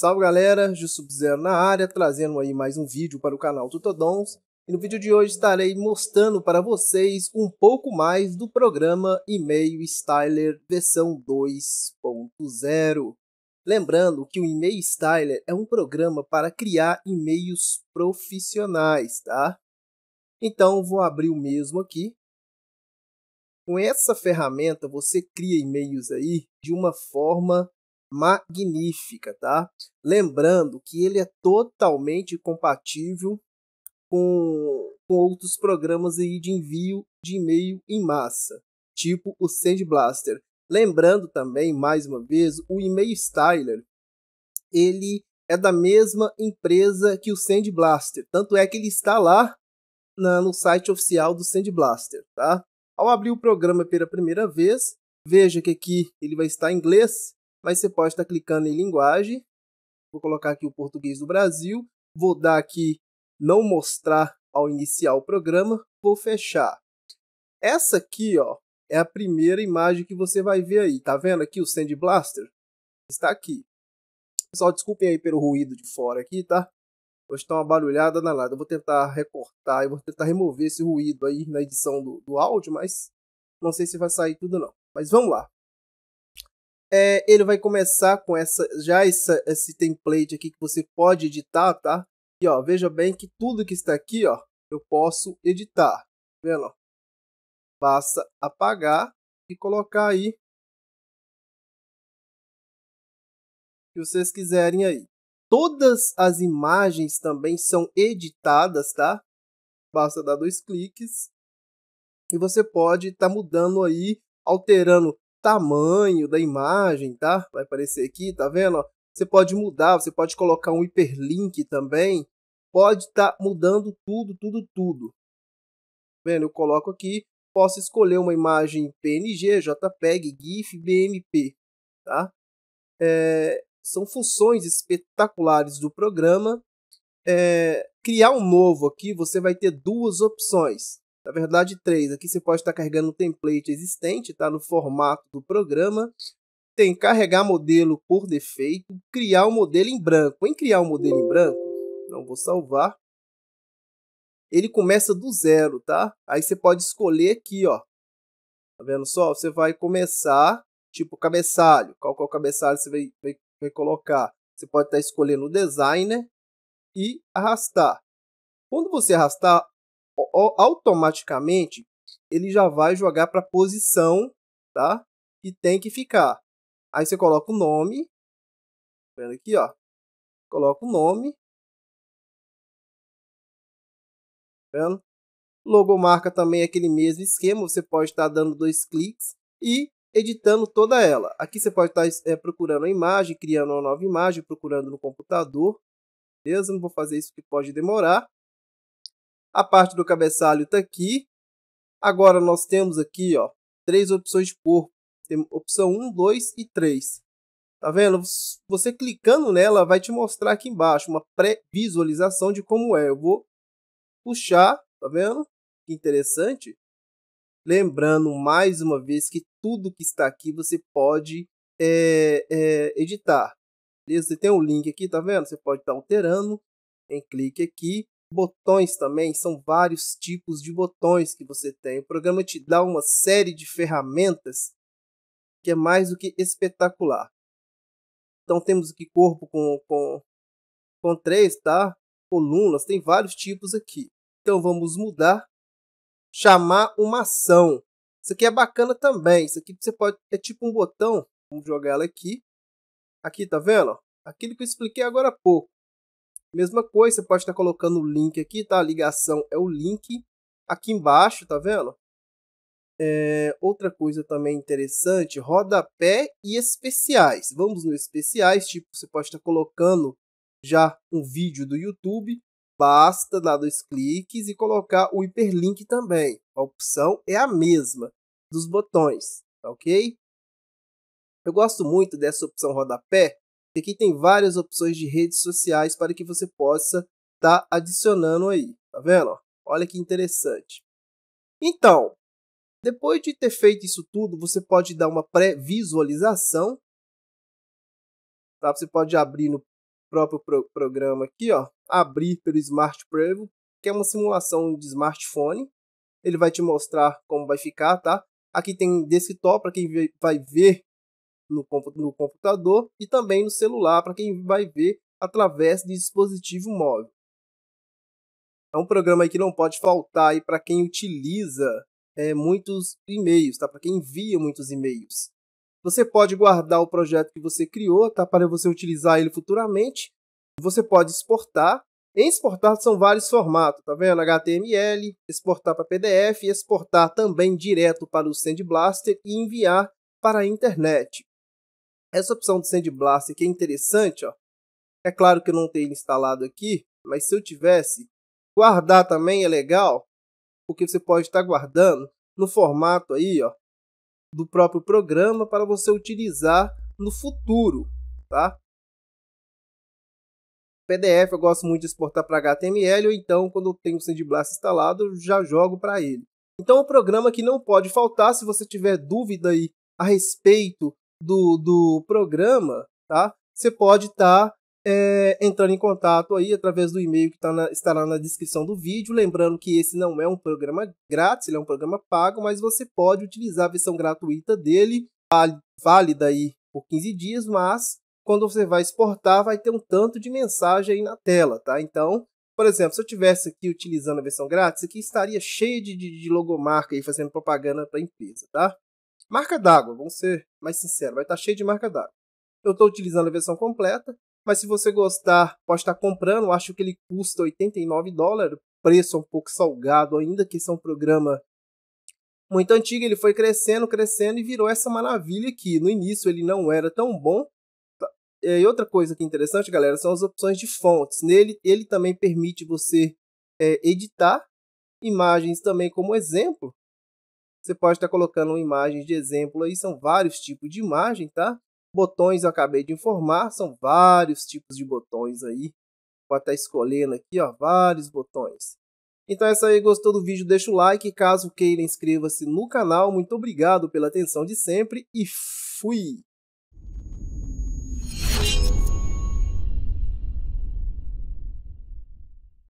Salve galera, Sub-Zero na área, trazendo aí mais um vídeo para o canal Tutodons. E no vídeo de hoje estarei mostrando para vocês um pouco mais do programa E-mail Styler versão 2.0. Lembrando que o E-mail Styler é um programa para criar e-mails profissionais, tá? Então vou abrir o mesmo aqui. Com essa ferramenta você cria e-mails aí de uma forma magnífica, tá? Lembrando que ele é totalmente compatível com, com outros programas aí de envio de e-mail em massa, tipo o SendBlaster. Lembrando também, mais uma vez, o e-mail Styler, ele é da mesma empresa que o SendBlaster, tanto é que ele está lá na, no site oficial do SendBlaster, tá? Ao abrir o programa pela primeira vez, veja que aqui ele vai estar em inglês, mas você pode estar clicando em linguagem. Vou colocar aqui o português do Brasil. Vou dar aqui não mostrar ao iniciar o programa. Vou fechar. Essa aqui, ó, é a primeira imagem que você vai ver aí. Tá vendo aqui o Sand Blaster? Está aqui. Pessoal, desculpem aí pelo ruído de fora aqui, tá? Hoje está uma barulhada danada. Eu vou tentar recortar e vou tentar remover esse ruído aí na edição do, do áudio, mas não sei se vai sair tudo não. Mas vamos lá. É, ele vai começar com essa já essa, esse template aqui que você pode editar, tá? E ó, veja bem que tudo que está aqui, ó, eu posso editar. Tá vendo? Basta apagar e colocar aí o que vocês quiserem aí. Todas as imagens também são editadas, tá? Basta dar dois cliques e você pode estar tá mudando aí, alterando tamanho da imagem, tá? Vai aparecer aqui, tá vendo? Você pode mudar, você pode colocar um hiperlink também. Pode estar tá mudando tudo, tudo, tudo. vendo? Eu coloco aqui, posso escolher uma imagem PNG, JPEG, GIF, BMP, tá? É, são funções espetaculares do programa. É, criar um novo aqui, você vai ter duas opções. Na verdade, três. Aqui você pode estar carregando um template existente, tá? No formato do programa. Tem carregar modelo por defeito, criar um modelo em branco. Em criar um modelo em branco, não vou salvar. Ele começa do zero, tá? Aí você pode escolher aqui, ó. Tá vendo só? Você vai começar, tipo, cabeçalho. Qual que é o cabeçalho você vai, vai, vai colocar? Você pode estar escolhendo o designer e arrastar. Quando você arrastar automaticamente ele já vai jogar para a posição, tá? Que tem que ficar. Aí você coloca o nome, vendo aqui, ó. Coloca o nome. Vendo? Logomarca também é aquele mesmo esquema, você pode estar dando dois cliques e editando toda ela. Aqui você pode estar é, procurando a imagem, criando uma nova imagem, procurando no computador. Beleza? Não vou fazer isso que pode demorar. A parte do cabeçalho está aqui. Agora nós temos aqui ó, três opções de corpo. Tem opção 1, 2 e 3. Tá vendo? Você clicando nela vai te mostrar aqui embaixo uma pré-visualização de como é. Eu vou puxar, tá vendo? Que interessante. Lembrando mais uma vez que tudo que está aqui você pode é, é, editar. Beleza? Você tem um link aqui, tá vendo? Você pode estar alterando. Em clique aqui. Botões também são vários tipos de botões que você tem. O programa te dá uma série de ferramentas que é mais do que espetacular. Então temos aqui corpo com, com, com três, tá? Colunas, tem vários tipos aqui. Então vamos mudar, chamar uma ação. Isso aqui é bacana também. Isso aqui você pode é tipo um botão. Vamos jogar ela aqui. Aqui, tá vendo? Aquilo que eu expliquei agora há pouco. Mesma coisa, você pode estar colocando o link aqui, tá? A ligação é o link aqui embaixo, tá vendo? É, outra coisa também interessante, rodapé e especiais. Vamos no especiais, tipo, você pode estar colocando já um vídeo do YouTube, basta dar dois cliques e colocar o hiperlink também. A opção é a mesma dos botões, tá ok? Eu gosto muito dessa opção rodapé, aqui tem várias opções de redes sociais para que você possa estar tá adicionando aí. Tá vendo? Olha que interessante. Então, depois de ter feito isso tudo, você pode dar uma pré-visualização. Tá? Você pode abrir no próprio pro programa aqui, ó, abrir pelo Smart Preview, que é uma simulação de smartphone. Ele vai te mostrar como vai ficar, tá? Aqui tem desktop para quem vai ver no, no computador e também no celular para quem vai ver através de dispositivo móvel. É um programa que não pode faltar para quem utiliza é, muitos e-mails, tá? para quem envia muitos e-mails. Você pode guardar o projeto que você criou tá? para você utilizar ele futuramente. Você pode exportar. Em exportar são vários formatos, tá vendo? HTML, exportar para PDF, exportar também direto para o Sandblaster e enviar para a internet. Essa opção do Sandblast aqui é interessante, ó. É claro que eu não tenho instalado aqui, mas se eu tivesse, guardar também é legal, porque você pode estar guardando no formato aí, ó, do próprio programa para você utilizar no futuro, tá? PDF eu gosto muito de exportar para HTML, ou então quando eu tenho o Sandblast instalado, eu já jogo para ele. Então, o um programa que não pode faltar, se você tiver dúvida aí a respeito do, do programa, tá? Você pode estar tá, é, entrando em contato aí através do e-mail que tá na, na descrição do vídeo. Lembrando que esse não é um programa grátis, ele é um programa pago, mas você pode utilizar a versão gratuita dele, válida aí por 15 dias, mas quando você vai exportar, vai ter um tanto de mensagem aí na tela, tá? Então, por exemplo, se eu tivesse aqui utilizando a versão grátis, aqui estaria cheio de, de, de logomarca aí fazendo propaganda para a empresa, tá? Marca d'água, vamos ser mais sinceros, vai estar tá cheio de marca d'água. Eu estou utilizando a versão completa, mas se você gostar, pode estar tá comprando. acho que ele custa 89 dólares, preço um pouco salgado ainda, que esse é um programa muito antigo. Ele foi crescendo, crescendo e virou essa maravilha que no início ele não era tão bom. Tá? É, e outra coisa que é interessante, galera, são as opções de fontes. Nele, ele também permite você é, editar imagens também como exemplo. Você pode estar colocando imagens de exemplo aí, são vários tipos de imagem, tá? Botões eu acabei de informar, são vários tipos de botões aí. Pode estar escolhendo aqui, ó, vários botões. Então é isso aí, gostou do vídeo, deixa o like. Caso queira, inscreva-se no canal. Muito obrigado pela atenção de sempre e fui!